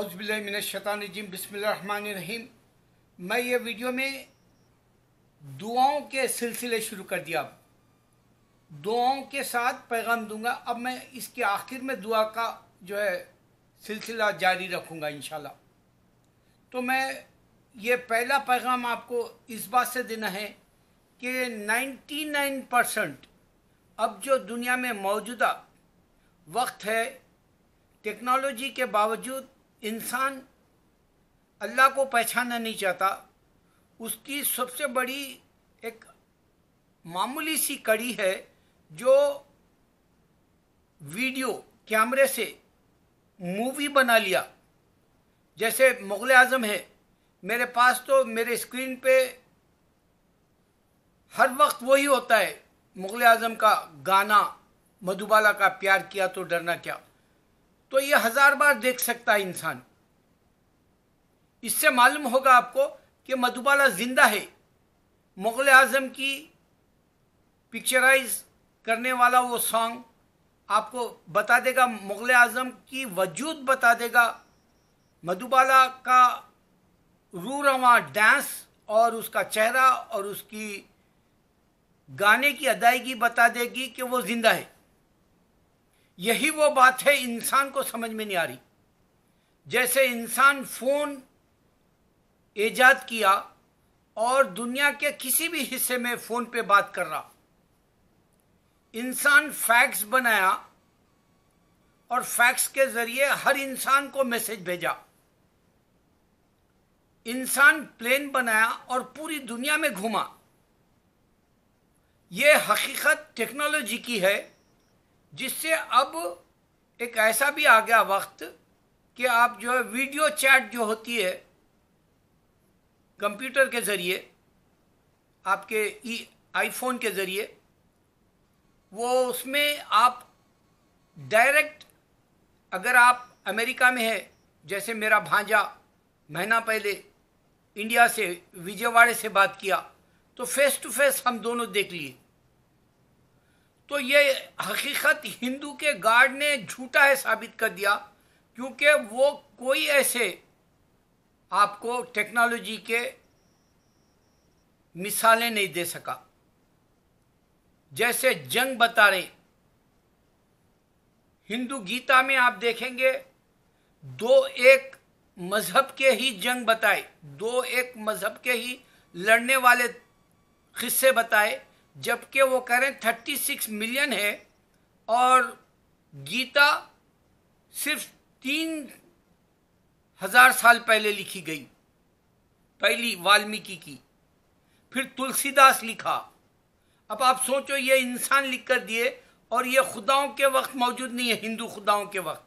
हौजबिल्लिनशतानजीम बसमीम मैं ये वीडियो में दुआओं के सिलसिले शुरू कर दिया दुआओं के साथ पैगाम दूंगा अब मैं इसके आखिर में दुआ का जो है सिलसिला जारी रखूंगा इन तो मैं ये पहला पैगाम आपको इस बात से देना है कि 99 परसेंट अब जो दुनिया में मौजूदा वक्त है टेक्नोलॉजी के बावजूद इंसान अल्लाह को पहचानना नहीं चाहता उसकी सबसे बड़ी एक मामूली सी कड़ी है जो वीडियो कैमरे से मूवी बना लिया जैसे मुग़ल आज़म है मेरे पास तो मेरे स्क्रीन पे हर वक्त वही होता है मुग़ल आज़म का गाना मधुबाला का प्यार किया तो डरना क्या तो ये हजार बार देख सकता है इंसान इससे मालूम होगा आपको कि मधुबाला जिंदा है मुगल आजम की पिक्चराइज करने वाला वो सॉन्ग आपको बता देगा मुगल आजम की वजूद बता देगा मधुबाला का रू रवा डांस और उसका चेहरा और उसकी गाने की अदायगी बता देगी कि वो ज़िंदा है यही वो बात है इंसान को समझ में नहीं आ रही जैसे इंसान फोन ईजाद किया और दुनिया के किसी भी हिस्से में फोन पे बात कर रहा इंसान फैक्स बनाया और फैक्स के जरिए हर इंसान को मैसेज भेजा इंसान प्लेन बनाया और पूरी दुनिया में घूमा ये हकीकत टेक्नोलॉजी की है जिससे अब एक ऐसा भी आ गया वक्त कि आप जो है वीडियो चैट जो होती है कंप्यूटर के ज़रिए आपके ई आईफोन के ज़रिए वो उसमें आप डायरेक्ट अगर आप अमेरिका में है जैसे मेरा भांजा महीना पहले इंडिया से विजयवाड़े से बात किया तो फेस टू फेस हम दोनों देख लिए तो ये हकीकत हिंदू के गार्ड ने झूठा है साबित कर दिया क्योंकि वो कोई ऐसे आपको टेक्नोलॉजी के मिसालें नहीं दे सका जैसे जंग बता रहे हिंदू गीता में आप देखेंगे दो एक मजहब के ही जंग बताए दो एक मजहब के ही लड़ने वाले किस्से बताए जबकि वो कह रहे हैं थर्टी सिक्स मिलियन है और गीता सिर्फ तीन हजार साल पहले लिखी गई पहली वाल्मीकि की फिर तुलसीदास लिखा अब आप सोचो ये इंसान लिख कर दिए और ये खुदाओं के वक्त मौजूद नहीं है हिंदू खुदाओं के वक्त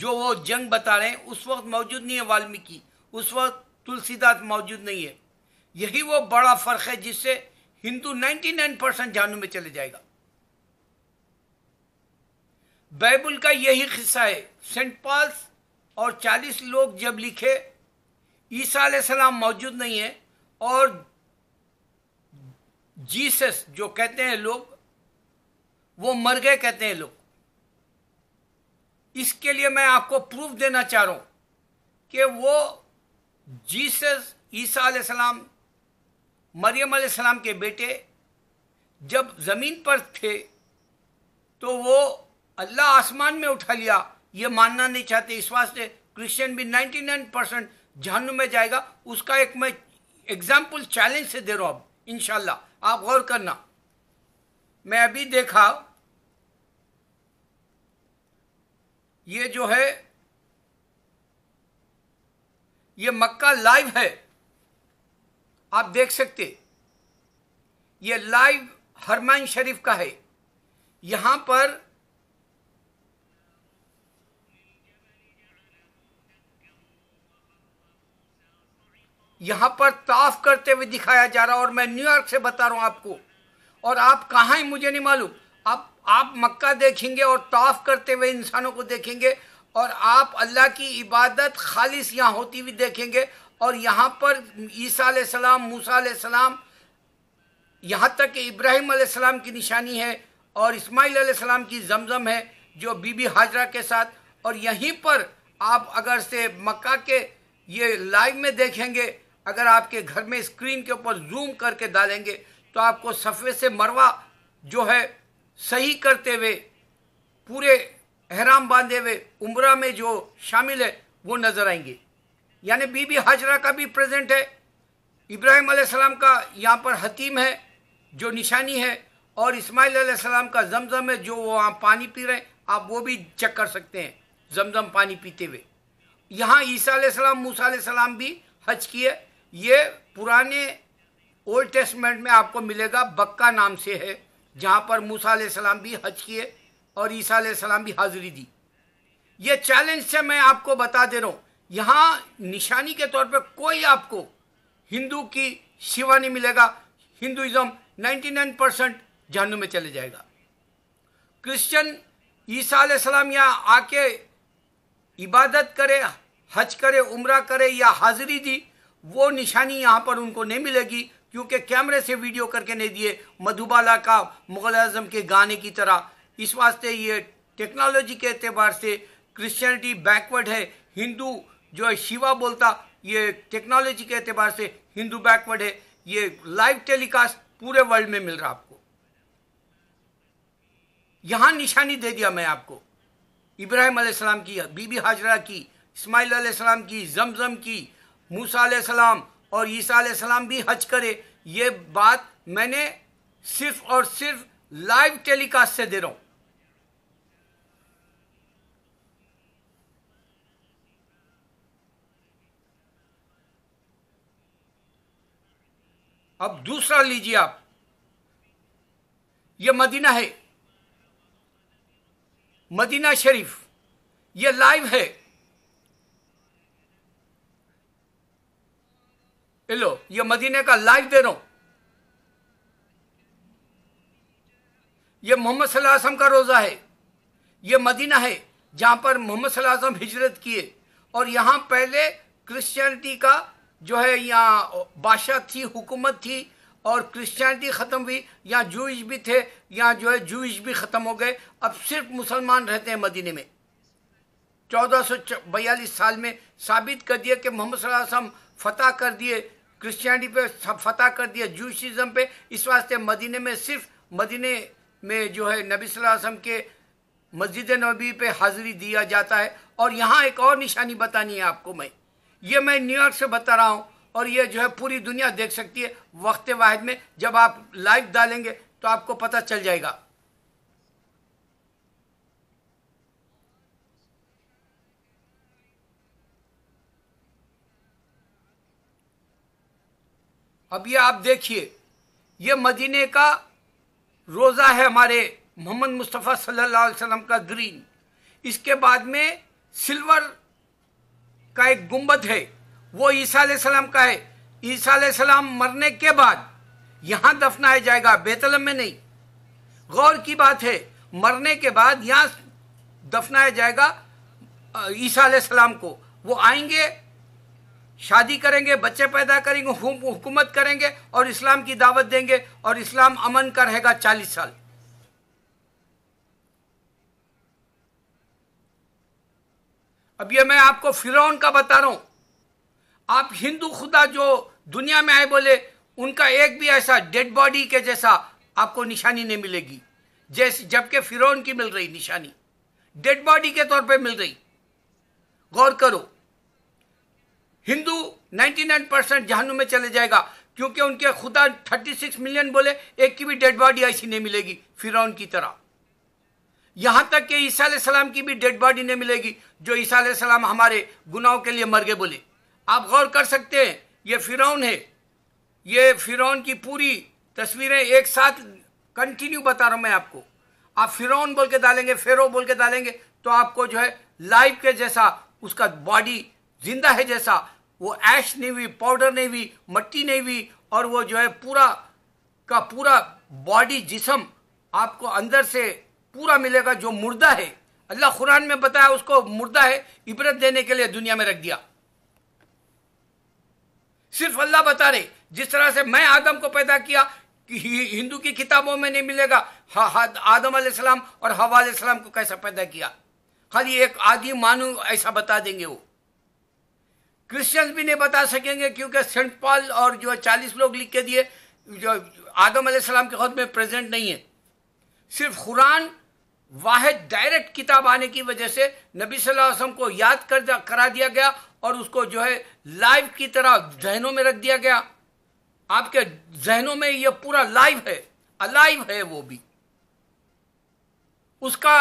जो वो जंग बता रहे हैं उस वक्त मौजूद नहीं है वाल्मीकि उस वक्त तुलसीदास मौजूद नहीं है यही वो बड़ा फ़र्क है जिससे हिंदू 99 परसेंट जानू में चले जाएगा बाइबल का यही हिस्सा है सेंट पॉल्स और 40 लोग जब लिखे ईसा सलाम मौजूद नहीं है और जीसस जो कहते हैं लोग वो मर गए कहते हैं लोग इसके लिए मैं आपको प्रूफ देना चाह रहा हूं कि वो जीसस ईसा सलाम मरियम सलाम के बेटे जब ज़मीन पर थे तो वो अल्लाह आसमान में उठा लिया ये मानना नहीं चाहते इस वास्ते क्रिश्चियन भी 99 परसेंट जहन में जाएगा उसका एक मैं एग्जाम्पल चैलेंज से दे रहा अब इनशाला आप गौर करना मैं अभी देखा ये जो है ये मक्का लाइव है आप देख सकते ये लाइव हरमान शरीफ का है यहां पर यहां पर ताफ करते हुए दिखाया जा रहा और मैं न्यूयॉर्क से बता रहा हूं आपको और आप कहा हैं मुझे नहीं मालूम आप आप मक्का देखेंगे और ताफ करते हुए इंसानों को देखेंगे और आप अल्लाह की इबादत खालिश यहां होती हुई देखेंगे और यहाँ पर ईसा सलाम मूसा सलाम यहाँ तक कि इब्राहिम सलाम की निशानी है और इस्माइल सलाम की जमजम है जो बीबी हाजरा के साथ और यहीं पर आप अगर से मक्का के ये लाइव में देखेंगे अगर आपके घर में स्क्रीन के ऊपर जूम करके डालेंगे तो आपको सफ़े से मरवा जो है सही करते हुए पूरे हराम बांधे हुए उम्र में जो शामिल है वो नज़र आएंगे यानी बीबी हाजरा का भी प्रेजेंट है इब्राहिम सलाम का यहाँ पर हतीम है जो निशानी है और इस्माइल सलाम का जमजम है जो वो वहाँ पानी पी रहे हैं आप वो भी चेक कर सकते हैं जमजम पानी पीते हुए यहाँ ईसा सलाम मूसा सलाम भी हज किए ये पुराने ओल्ड टेस्टमेंट में आपको मिलेगा बक्का नाम से है जहाँ पर मूसा सलाम भी हज किए और ईसा सलाम भी हाजिरी दी ये चैलेंज से मैं आपको बता दे रहा हूँ यहाँ निशानी के तौर पर कोई आपको हिंदू की शिवा नहीं मिलेगा हिंदुज़म 99 परसेंट जानू में चले जाएगा क्रिश्चियन ईसा सलाम यहाँ आके इबादत करे हज करे उम्र करे या हाजिरी दी वो निशानी यहाँ पर उनको नहीं मिलेगी क्योंकि कैमरे से वीडियो करके नहीं दिए मधुबाला का मुगल आजम के गाने की तरह इस वास्ते ये टेक्नोलॉजी के अतबार से क्रिश्चियनिटी बैकवर्ड है हिंदू जो है शिवा बोलता ये टेक्नोलॉजी के अतबार से हिंदू बैकवर्ड है ये लाइव टेलीकास्ट पूरे वर्ल्ड में मिल रहा आपको यहां निशानी दे दिया मैं आपको इब्राहिम सलाम की बीबी हाजरा की इस्माइल सलाम की जमजम की मूसा सलाम और ईसा सलाम भी हज करे ये बात मैंने सिर्फ और सिर्फ लाइव टेलीकास्ट से दे रहा हूं अब दूसरा लीजिए आप यह मदीना है मदीना शरीफ यह लाइव है लो ये मदीने का लाइव दे रहा हूं ये मोहम्मद सल्लम का रोज़ा है ये मदीना है जहां पर मोहम्मद सल्लम हिजरत किए और यहां पहले क्रिश्चियनिटी का जो है यहाँ बादशाह थी हुकूमत थी और क्रिश्चियनिटी ख़त्म हुई यहाँ जूश भी थे यहाँ जो है जूश भी ख़त्म हो गए अब सिर्फ मुसलमान रहते हैं मदीने में चौदह साल में साबित कर दिया कि मोहम्मद वसल्लम फतह कर दिए क्रिश्चियनिटी पे फतह कर दिया जूशिज़म पे इस वास्ते मदीने में सिर्फ मदीने में जो है नबी वसल्लम के मस्जिद नबी पे हाज़िरी दिया जाता है और यहाँ एक और निशानी बतानी है आपको मैं ये मैं न्यूयॉर्क से बता रहा हूँ और ये जो है पूरी दुनिया देख सकती है वक्त वाहिद में जब आप लाइव डालेंगे तो आपको पता चल जाएगा अब ये आप देखिए ये मदीने का रोज़ा है हमारे मोहम्मद मुस्तफ़ा सल्लल्लाहु अलैहि वसल्लम का ग्रीन इसके बाद में सिल्वर का एक गुम्बद है वो ईसा सलाम का है ईसा सलाम मरने के बाद यहां दफनाया जाएगा बेतलम में नहीं गौर की बात है मरने के बाद यहां दफनाया जाएगा ईसा सलाम को वो आएंगे शादी करेंगे बच्चे पैदा करेंगे हुकूमत करेंगे और इस्लाम की दावत देंगे और इस्लाम अमन का रहेगा चालीस साल अब ये मैं आपको फिरौन का बता रहा हूं आप हिंदू खुदा जो दुनिया में आए बोले उनका एक भी ऐसा डेड बॉडी के जैसा आपको निशानी नहीं मिलेगी जैसे जबकि फिरौन की मिल रही निशानी डेड बॉडी के तौर पे मिल रही गौर करो हिंदू 99 परसेंट जहनू में चले जाएगा क्योंकि उनके खुदा 36 मिलियन बोले एक की भी डेड बॉडी ऐसी नहीं मिलेगी फिरौन की तरह यहां तक कि ईसा सलाम की भी डेड बॉडी नहीं मिलेगी जो ईसा सलाम हमारे गुनाहों के लिए मर गए बोले आप गौर कर सकते हैं ये फिरौन है ये फिरौन की पूरी तस्वीरें एक साथ कंटिन्यू बता रहा हूं मैं आपको आप फिरौन बोल के डालेंगे फेरो बोल के डालेंगे तो आपको जो है लाइव के जैसा उसका बॉडी जिंदा है जैसा वो ऐश नहीं हुई पाउडर नहीं हुई मट्टी नहीं हुई और वो जो है पूरा का पूरा बॉडी जिसम आपको अंदर से पूरा मिलेगा जो मुर्दा है अल्लाह कुरान में बताया उसको मुर्दा है इबरत देने के लिए दुनिया में रख दिया सिर्फ अल्लाह बता रहे जिस तरह से मैं आदम को पैदा किया कि हिंदू की किताबों में नहीं मिलेगा आदम सलाम और हवा को कैसा पैदा किया खाली एक आदि मानू ऐसा बता देंगे वो क्रिश्चियंस भी नहीं बता सकेंगे क्योंकि सेंट पॉल और जो चालीस लोग लिख के दिए जो आदम सलाम के खुद में प्रेजेंट नहीं है सिर्फ कुरान वाहिद डायरेक्ट किताब आने की वजह से नबी सल्लल्लाहु अलैहि वसल्लम को याद कर करा दिया गया और उसको जो है लाइव की तरह जहनों में रख दिया गया आपके जहनों में यह पूरा लाइव है अलाइव है वो भी उसका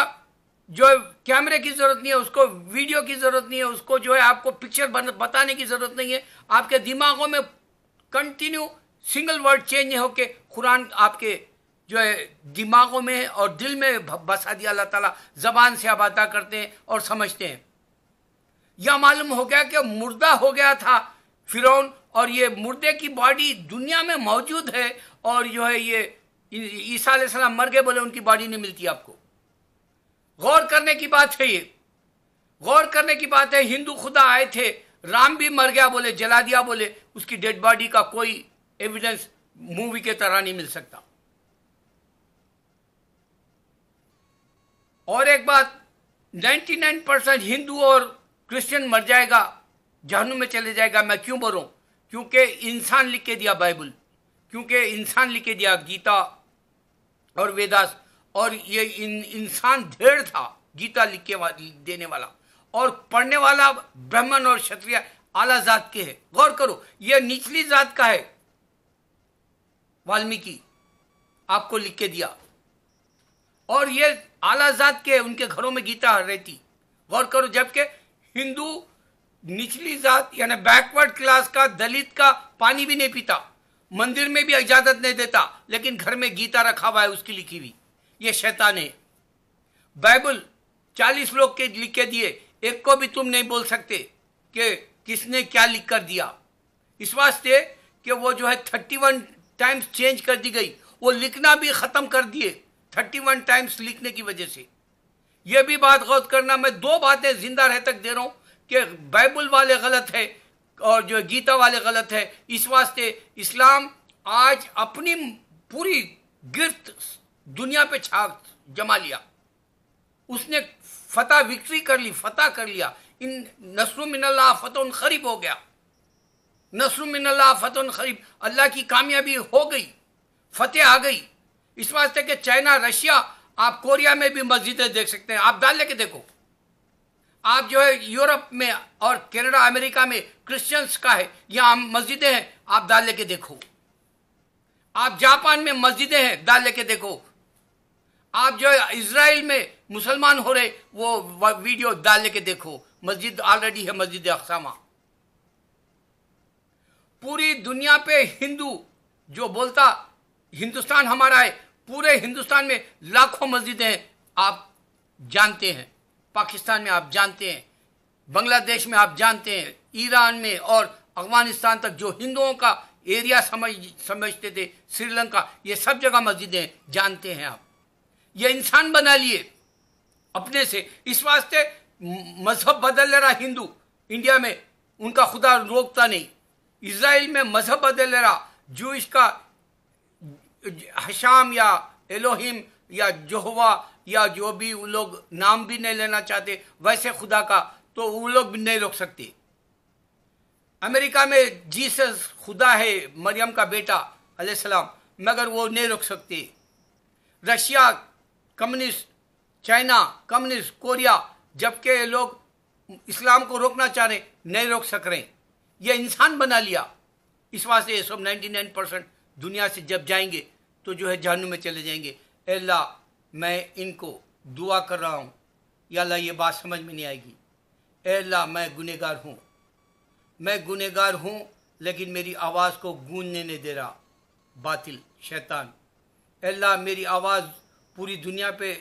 जो है कैमरे की जरूरत नहीं है उसको वीडियो की जरूरत नहीं है उसको जो है आपको पिक्चर बताने की जरूरत नहीं है आपके दिमागों में कंटिन्यू सिंगल वर्ड चेंज होके कुरान आपके जो है दिमागों में और दिल में बसा दिया अल्लाह ताला जबान से आप अदा करते हैं और समझते हैं यह मालूम हो गया कि मुर्दा हो गया था फिरौन और ये मुर्दे की बॉडी दुनिया में मौजूद है और जो है ये ईसा सलाम मर गए बोले उनकी बॉडी नहीं मिलती आपको गौर करने की बात है ये गौर करने की बात है हिंदू खुदा आए थे राम भी मर गया बोले जला दिया बोले उसकी डेड बॉडी का कोई एविडेंस मूवी के तरह नहीं मिल सकता और एक बात 99 परसेंट हिंदू और क्रिश्चियन मर जाएगा जहनू में चले जाएगा मैं क्यों बोल क्योंकि इंसान लिख के दिया बाइबल क्योंकि इंसान लिख के दिया गीता और वेदास और ये इन इंसान ढेर था गीता लिख के वा, देने वाला और पढ़ने वाला ब्राह्मण और क्षत्रिय आला जात के है गौर करो यह निचली जात का है वाल्मीकि आपको लिख के दिया और ये आला जात के उनके घरों में गीता रहती गौर करो जबकि हिंदू निचली जात यानी बैकवर्ड क्लास का दलित का पानी भी नहीं पीता मंदिर में भी इजाजत नहीं देता लेकिन घर में गीता रखा हुआ है उसकी लिखी हुई ये शैतान है बाइबल चालीस लोग के लिख के दिए एक को भी तुम नहीं बोल सकते कि किसने क्या लिख कर दिया इस वास्ते कि वो जो है थर्टी वन टाइम्स चेंज कर दी गई वो लिखना भी ख़त्म कर दिए थर्टी वन टाइम्स लिखने की वजह से यह भी बात गौर करना मैं दो बातें जिंदा रह तक दे रहा हूं कि बाइबल वाले गलत है और जो गीता वाले गलत है इस वास्ते इस्लाम आज अपनी पूरी गिरत दुनिया पे छाप जमा लिया उसने फतह विक्ट्री कर ली फतह कर लिया इन नसर मिनल्ला फतह खरीब हो गया नसर मिनल्ला फतह खरीब अल्लाह की कामयाबी हो गई फतेह आ गई इस वास्ते कि चाइना रशिया आप कोरिया में भी मस्जिदें देख सकते हैं आप डाल लेके देखो आप जो है यूरोप में और कनाडा अमेरिका में क्रिश्चियंस का है या मस्जिदें हैं आप डाल लेके देखो आप जापान में मस्जिदें हैं डाल लेके देखो आप जो है इसराइल में मुसलमान हो रहे वो वीडियो डाल लेके देखो मस्जिद ऑलरेडी है मस्जिद अकसामा पूरी दुनिया पे हिंदू जो बोलता हिंदुस्तान हमारा है पूरे हिंदुस्तान में लाखों मस्जिदें आप जानते हैं पाकिस्तान में आप जानते हैं बांग्लादेश में आप जानते हैं ईरान में और अफगानिस्तान तक जो हिंदुओं का एरिया समझ समझते थे श्रीलंका ये सब जगह मस्जिदें जानते हैं आप ये इंसान बना लिए अपने से इस वास्ते मजहब बदल रहा हिंदू इंडिया में उनका खुदा रोकता नहीं इसराइल में मजहब बदल रहा जूश का हशाम या एलोहिम या जोहवा या जो भी वो लोग नाम भी नहीं लेना चाहते वैसे खुदा का तो वो लोग भी नहीं रोक सकते अमेरिका में जीसस खुदा है मरियम का बेटा अलैहिस्सलाम मगर वो नहीं रोक सकते Russia communist China communist Korea जबकि ये लोग इस्लाम को रोकना चाह रहे नहीं रोक सक रहे ये इंसान बना लिया इस वास्ते ये सब 99 परसेंट दुनिया से जब जाएंगे तो जो है जानू में चले जाएंगे अल्लाह मैं इनको दुआ कर रहा हूँ या अल्लाह ये बात समझ में नहीं आएगी अल्लाह मैं गुनहगार हूँ मैं गुनहगार हूँ लेकिन मेरी आवाज़ को गूंजने नहीं दे रहा बातिल शैतान अल्लाह मेरी आवाज़ पूरी दुनिया पे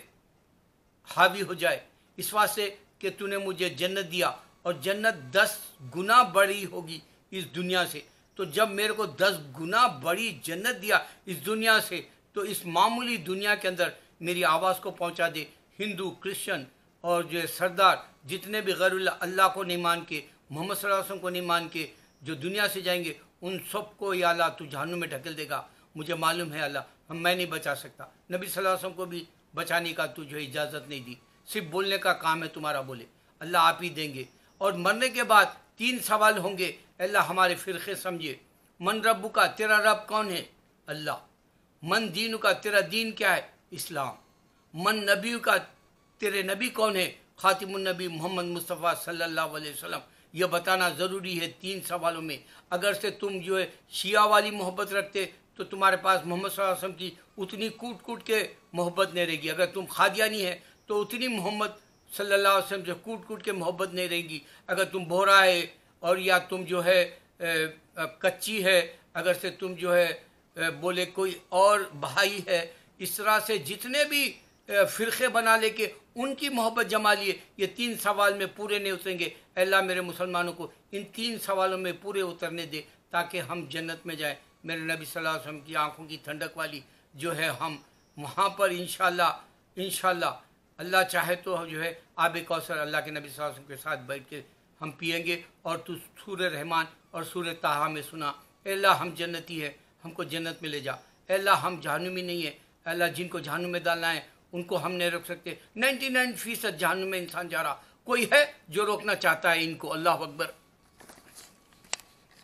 हावी हो जाए इस वास्ते कि तूने मुझे जन्नत दिया और जन्नत दस गुना बड़ी होगी इस दुनिया से तो जब मेरे को दस गुना बड़ी जन्नत दिया इस दुनिया से तो इस मामूली दुनिया के अंदर मेरी आवाज़ को पहुंचा दे हिंदू क्रिश्चियन और जो सरदार जितने भी गैर अल्लाह को नहीं मान के मोहम्मद सल्लासम को नहीं मान के जो दुनिया से जाएंगे उन सबको ये अल्लाह तू जहनू में ढकेल देगा मुझे मालूम है अल्लाह हम मैं नहीं बचा सकता नबी सल्लासम को भी बचाने का तुझे इजाज़त नहीं दी सिर्फ बोलने का काम है तुम्हारा बोले अल्लाह आप ही देंगे और मरने के बाद तीन सवाल होंगे अल्लाह हमारे फ़िरक़े समझे मन रब का तेरा रब कौन है अल्लाह मन दीन का तेरा दीन क्या है इस्लाम मन नबी का तेरे नबी कौन है खातिमनबी मोहम्मद मुस्तफ़ा सल्ला वसलम यह बताना ज़रूरी है तीन सवालों में अगर से तुम जो है शिया वाली मोहब्बत रखते तो तुम्हारे पास मोहम्मद वसम की उतनी कूट कूट के मोहब्बत नहीं रहेगी अगर तुम खादियानी है तो उतनी मोहम्मद सल्लल्लाहु अलैहि वसल्लम से कूट कूट के मोहब्बत नहीं रहेगी अगर तुम बोरा है और या तुम जो है कच्ची है अगर से तुम जो है बोले कोई और भाई है इस तरह से जितने भी फ़िरक़े बना लेके उनकी मोहब्बत जमा लिए ये तीन सवाल में पूरे नहीं उतरेंगे अल्लाह मेरे मुसलमानों को इन तीन सवालों में पूरे उतरने दे ताकि हम जन्नत में जाएं मेरे नबी सल्लल्लाहु अलैहि वसल्लम की आंखों की ठंडक वाली जो है हम वहाँ पर इन शाला अल्लाह चाहे तो जो है आब कौसर अल्लाह के नबी वसल्लम के साथ बैठ के हम पियेंगे और तू सूर रहमान और सूर तहा में सुना अल्लाह हम जन्नती है हमको जन्नत में ले जा अल्लाह हम जहनुमी नहीं है अल्लाह जिनको जहनुम में डालना है उनको हम नहीं रोक सकते नाइन्टी नाइन फीसद जहनुम में इंसान जा रहा कोई है जो रोकना चाहता है इनको अल्लाह अकबर